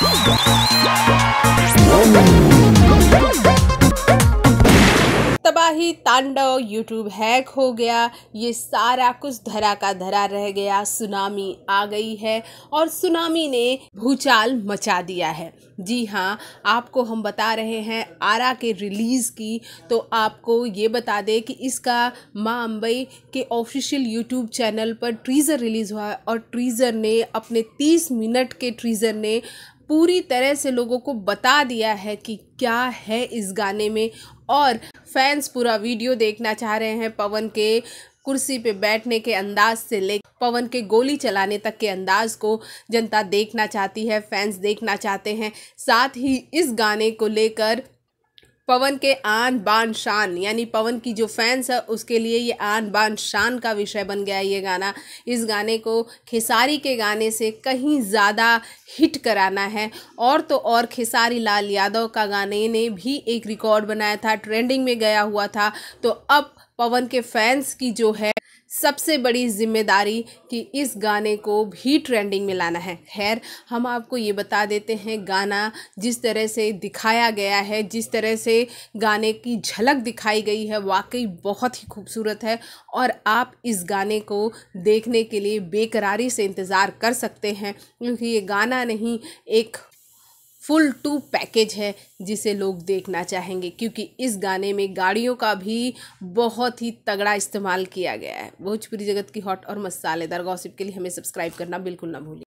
Woo! तबाही तांडव YouTube hack हो गया ये सारा कुछ धरा का धरा रह गया सुनामी आ गई है और सुनामी ने भूचाल मचा दिया है जी हाँ आपको हम बता रहे हैं आरा के रिलीज़ की तो आपको ये बता दें कि इसका माँ अम्बई के ऑफिशियल यूट्यूब चैनल पर ट्रीज़र रिलीज़ हुआ और ट्रीज़र ने अपने 30 मिनट के ट्रीज़र ने पूरी तरह से लोगों को बता दिया है कि क्या है इस गाने में और फैंस पूरा वीडियो देखना चाह रहे हैं पवन के कुर्सी पे बैठने के अंदाज से ले पवन के गोली चलाने तक के अंदाज को जनता देखना चाहती है फैंस देखना चाहते हैं साथ ही इस गाने को लेकर पवन के आन बान शान यानी पवन की जो फैंस है उसके लिए ये आन बान शान का विषय बन गया ये गाना इस गाने को खेसारी के गाने से कहीं ज़्यादा हिट कराना है और तो और खेसारी लाल यादव का गाने ने भी एक रिकॉर्ड बनाया था ट्रेंडिंग में गया हुआ था तो अब पवन के फैंस की जो है सबसे बड़ी जिम्मेदारी कि इस गाने को भी ट्रेंडिंग में लाना है खैर हम आपको ये बता देते हैं गाना जिस तरह से दिखाया गया है जिस तरह से गाने की झलक दिखाई गई है वाकई बहुत ही खूबसूरत है और आप इस गाने को देखने के लिए बेकरारी से इंतज़ार कर सकते हैं क्योंकि ये गाना नहीं एक फुल टू पैकेज है जिसे लोग देखना चाहेंगे क्योंकि इस गाने में गाड़ियों का भी बहुत ही तगड़ा इस्तेमाल किया गया है भोजपुरी जगत की हॉट और मसालेदार गॉसिप के लिए हमें सब्सक्राइब करना बिल्कुल ना भूलिए